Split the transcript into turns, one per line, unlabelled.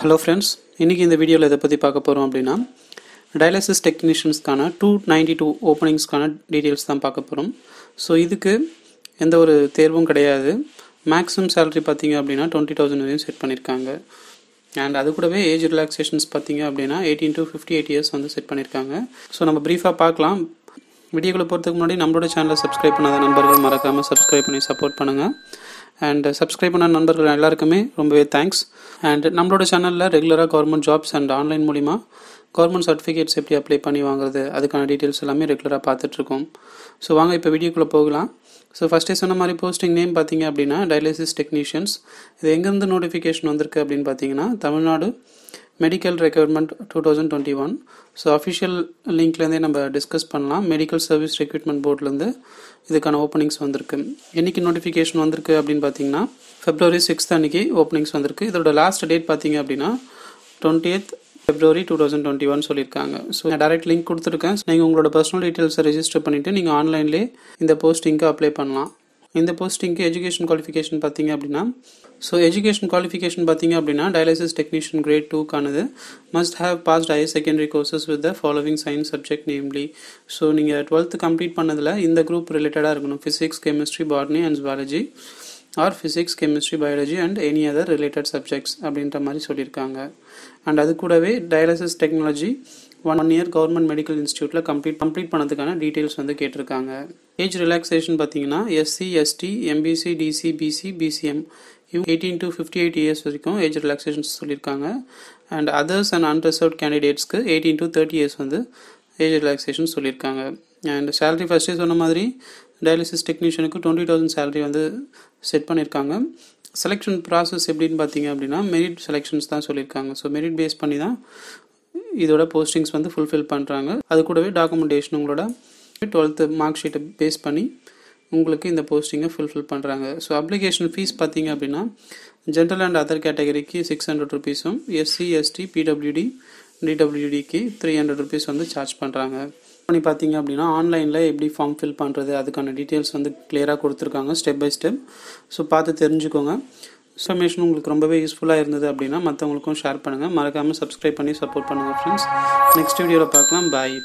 hello friends இன்றைக்கி இந்த வீடியோவில் இதை பற்றி பார்க்க போகிறோம் அப்படின்னா டயாலிசிஸ் டெக்னீஷியன்ஸ்க்கான டூ நைன்டி டூ ஓப்பனிங்ஸ்க்கான டீட்டெயில்ஸ் தான் பார்க்க போகிறோம் ஸோ இதுக்கு எந்த ஒரு தேர்வும் கிடையாது மேக்ஸிமம் சேலரி பார்த்தீங்க அப்படின்னா டுவெண்ட்டி தௌசண்ட் வரையும் செட் பண்ணியிருக்காங்க அண்ட் அது கூடவே ஏஜ் ரிலாக்ஸேஷன்ஸ் பார்த்தீங்க அப்படின்னா eighteen to fifty eight years வந்து செட் பண்ணியிருக்காங்க ஸோ நம்ம ப்ரீஃபாக பார்க்கலாம் வீடியோக்குள்ளே போகிறதுக்கு முன்னாடி நம்மளோட சேனலை சப்ஸ்கிரைப் பண்ணாத நண்பர்கள் மறக்காமல் சப்ஸ்கிரைப் பண்ணி சப்போர்ட் பண்ணுங்கள் அண்ட் சப்ஸ்கிரைப் uh, பண்ண நண்பர்கள் எல்லாருக்குமே ரொம்பவே தேங்க்ஸ் அண்ட் நம்மளோட சேனலில் ரெகுலராக கவர்மெண்ட் ஜாப்ஸ் அண்ட் ஆன்லைன் மூலிமா கவர்மெண்ட் சர்டிஃபிகேட்ஸ் எப்படி அப்ளை பண்ணி வாங்குறது அதுக்கான டீட்டெயில்ஸ் எல்லாமே ரெகுலராக பார்த்துட்ருக்கோம் ஸோ வாங்க இப்போ வீடியோக்குள்ளே போகலாம் ஸோ ஃபஸ்ட்டே சொன்ன மாதிரி போஸ்டிங் நேம் பார்த்தீங்க அப்படின்னா டயாலிசிஸ் டெக்னீஷியன்ஸ் இது எங்கேருந்து நோட்டிஃபிகேஷன் வந்திருக்கு அப்படின்னு பார்த்தீங்கன்னா Tamil Nadu medical recruitment two thousand twenty one so official லிங்க்லேருந்தே நம்ம டிஸ்கஸ் பண்ணலாம் மெடிக்கல் சர்வீஸ் ரெக்ரூட்மெண்ட் போர்ட்லேருந்து இதுக்கான ஓப்பனிங்ஸ் வந்திருக்கு என்றைக்கு நோட்டிஃபிகேஷன் வந்திருக்கு அப்படின்னு பார்த்தீங்கன்னா ஃபெப்ரவரி சிக்ஸ்த் அன்னைக்கு ஓப்பனிங்ஸ் வந்திருக்கு இதோட லாஸ்ட் டேட் பார்த்தீங்க அப்படின்னா twenty eighth February two thousand twenty one சொல்லியிருக்காங்க ஸோ நான் டைரக்ட் லிங்க் கொடுத்துருக்கேன் நீங்கள் உங்களோட பர்சனல் டீட்டெயில்ஸை ரெஜிஸ்டர் பண்ணிவிட்டு நீங்கள் ஆன்லைன்லேயே இந்த போஸ்டிங்க்கு அப்ளை பண்ணலாம் இந்த போஸ்டிங்க்கு எஜுகேஷன் குவாலிஃபிகேஷன் பார்த்தீங்க அப்படின்னா ஸோ எஜுகேஷன் குவாலிஃபிகேஷன் பார்த்தீங்க அப்படின்னா டயாலிசிஸ் டெக்னீஷியன் கிரேட் டூக்கானது must have passed higher secondary courses with the following science subject namely so நீங்கள் டுவெல்த்து கம்ப்ளீட் பண்ணதில் இந்த குரூப் ரிலேட்டடாக இருக்கணும் physics chemistry botany and zoology or physics chemistry biology and any other related subjects அப்படின்ற மாதிரி சொல்லியிருக்காங்க and அது கூடவே dialysis technology one year government medical இன்ஸ்டியூட்டில் கம்ப்ளீட் கம்ப்ளீட் பண்ணதுக்கான டீட்டெயில்ஸ் வந்து கேட்டிருக்காங்க ஏஜ் ரிலாக்ஸேஷன் பார்த்தீங்கன்னா SC ST MBC DC BC BCM இவங்க eighteen to fifty eight years வரைக்கும் ஏஜ் ரிலாக்ஸேஷன் சொல்லியிருக்காங்க அண்ட் அதர்ஸ் அண்ட் அன்ரிசர்வ் கேண்டிடேட்ஸ்க்கு எயிட்டீன் டு தேர்ட்டி இயர்ஸ் வந்து ஏஜ் ரிலாக்ஸேஷன் சொல்லியிருக்காங்க அண்ட் சேலரி ஃபஸ்ட்டே சொன்ன மாதிரி டயாலிசிஸ் டெக்னீஷியனுக்கு டுவெண்ட்டி தௌசண்ட் சேலரி வந்து செட் பண்ணியிருக்காங்க செலெக்ஷன் ப்ராசஸ் எப்படின்னு பார்த்தீங்க அப்படின்னா மெரிட் செலெக்ஷன்ஸ் தான் சொல்லியிருக்காங்க ஸோ மெரிட் பேஸ் பண்ணி தான் இதோட போஸ்டிங்ஸ் வந்து ஃபுல்ஃபில் பண்ணுறாங்க அது கூடவே டாக்குமெண்டேஷன் உங்களோட டுவெல்த்து மார்க் ஷீட்டை பேஸ் பண்ணி உங்களுக்கு இந்த போஸ்டிங்கை ஃபுல்ஃபில் பண்ணுறாங்க ஸோ அப்ளிகேஷன் ஃபீஸ் பார்த்தீங்க அப்படின்னா ஜென்ரல் அண்ட் அதர் கேட்டகரிக்கு சிக்ஸ் ஹண்ட்ரட் ருபீஸும் எஸ்சி எஸ்டி பிடபிள்யூடி டிடபிள்யூடிக்கு த்ரீ ஹண்ட்ரட் ருபீஸ் வந்து சார்ஜ் பண்ணுறாங்க பண்ணி பார்த்தீங்க அப்படின்னா ஆன்லைனில் எப்படி ஃபார்ம் ஃபில் பண்ணுறது அதுக்கான டீட்டெயில்ஸ் வந்து கிளியராக கொடுத்துருக்காங்க ஸ்டெப் பை ஸ்டெப் ஸோ பார்த்து தெரிஞ்சுக்கோங்க இன்ஃபர்மேஷன் உங்களுக்கு ரொம்பவே யூஸ்ஃபுல்லாக இருந்தது அப்படின்னா மற்றவங்களுக்கும் ஷேர் பண்ணுங்கள் மறக்காமல் சப்ஸ்கிரைப் பண்ணி சப்போர்ட் பண்ணுங்கள் ஃப்ரெண்ட்ஸ் நெக்ஸ்ட் வீடியோவில் பார்க்கலாம் பாய்